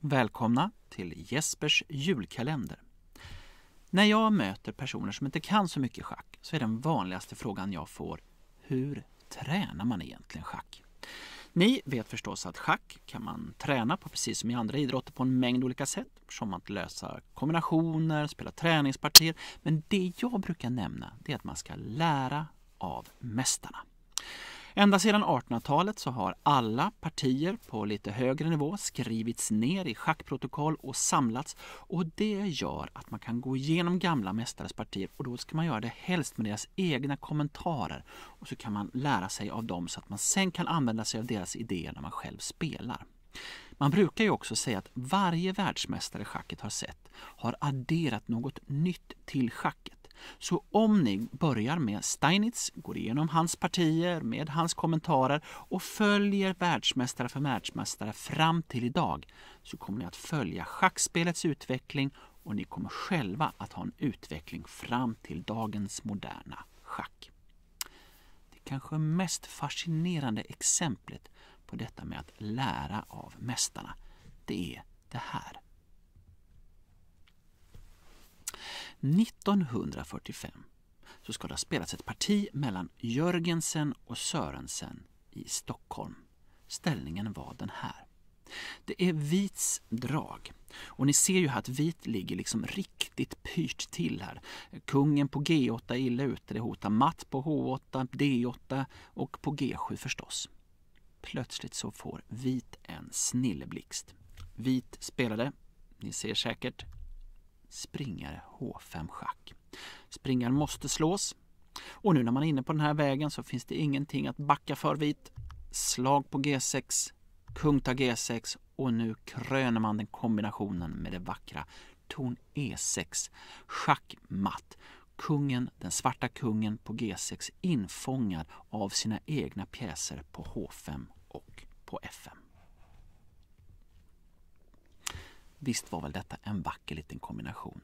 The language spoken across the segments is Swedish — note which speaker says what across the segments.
Speaker 1: Välkomna till Jespers julkalender. När jag möter personer som inte kan så mycket schack så är den vanligaste frågan jag får Hur tränar man egentligen schack? Ni vet förstås att schack kan man träna på precis som i andra idrotter på en mängd olika sätt. Som att lösa kombinationer, spela träningspartier. Men det jag brukar nämna det är att man ska lära av mästarna. Ända sedan 1800-talet så har alla partier på lite högre nivå skrivits ner i schackprotokoll och samlats och det gör att man kan gå igenom gamla mästares partier och då ska man göra det helst med deras egna kommentarer och så kan man lära sig av dem så att man sen kan använda sig av deras idéer när man själv spelar. Man brukar ju också säga att varje världsmästare schacket har sett har adderat något nytt till schacket så om ni börjar med Steinitz, går igenom hans partier med hans kommentarer och följer världsmästare för världsmästare fram till idag så kommer ni att följa schackspelets utveckling och ni kommer själva att ha en utveckling fram till dagens moderna schack. Det kanske mest fascinerande exemplet på detta med att lära av mästarna, det är det här. 1945 så ska det ha spelats ett parti mellan Jörgensen och Sörensen i Stockholm. Ställningen var den här. Det är Vits drag. Och ni ser ju att Vit ligger liksom riktigt pyrt till här. Kungen på G8 är illa ute. Det hotar matt på H8, D8 och på G7 förstås. Plötsligt så får Vit en snilleblixt. Vit spelade, ni ser säkert, springare H5 schack. Springaren måste slås. Och nu när man är inne på den här vägen så finns det ingenting att backa för vit. Slag på G6, kung tar G6 och nu kröner man den kombinationen med det vackra torn E6. Schackmatt. Kungen, den svarta kungen på G6 infångad av sina egna pjäser på H5 och på F5. Visst var väl detta en vacker liten kombination.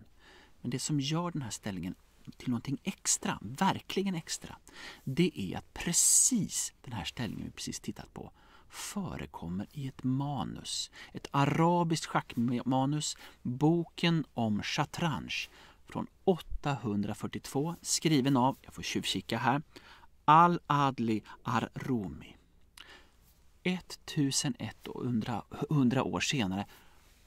Speaker 1: Men det som gör den här ställningen till någonting extra, verkligen extra, det är att precis den här ställningen vi precis tittat på förekommer i ett manus. Ett arabiskt schackmanus, boken om Shatranj från 842, skriven av, jag får tjuvkika här, Al-Adli Ar-Rumi. 1100 år senare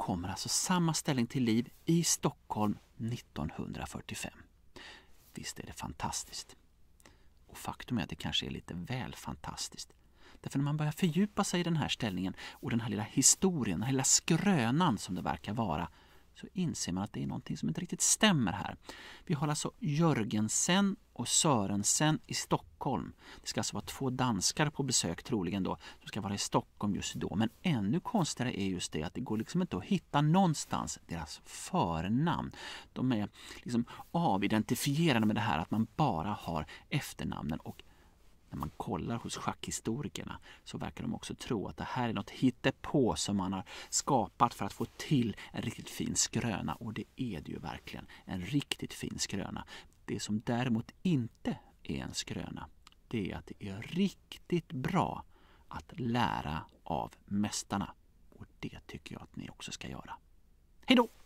Speaker 1: kommer alltså samma ställning till liv i Stockholm 1945. Visst är det fantastiskt? Och faktum är att det kanske är lite väl fantastiskt. Därför när man börjar fördjupa sig i den här ställningen och den här lilla historien, den här lilla skrönan som det verkar vara, så inser man att det är någonting som inte riktigt stämmer här. Vi har alltså Jörgensen och Sörensen i Stockholm. Det ska alltså vara två danskar på besök troligen då, som ska vara i Stockholm just då. Men ännu konstigare är just det att det går liksom inte att hitta någonstans deras förnamn. De är liksom avidentifierade med det här att man bara har efternamnen och när man kollar hos schackhistorikerna så verkar de också tro att det här är något hittepå som man har skapat för att få till en riktigt fin skröna och det är det ju verkligen. En riktigt fin skröna. Det som däremot inte är en skröna det är att det är riktigt bra att lära av mästarna. Och det tycker jag att ni också ska göra. Hejdå!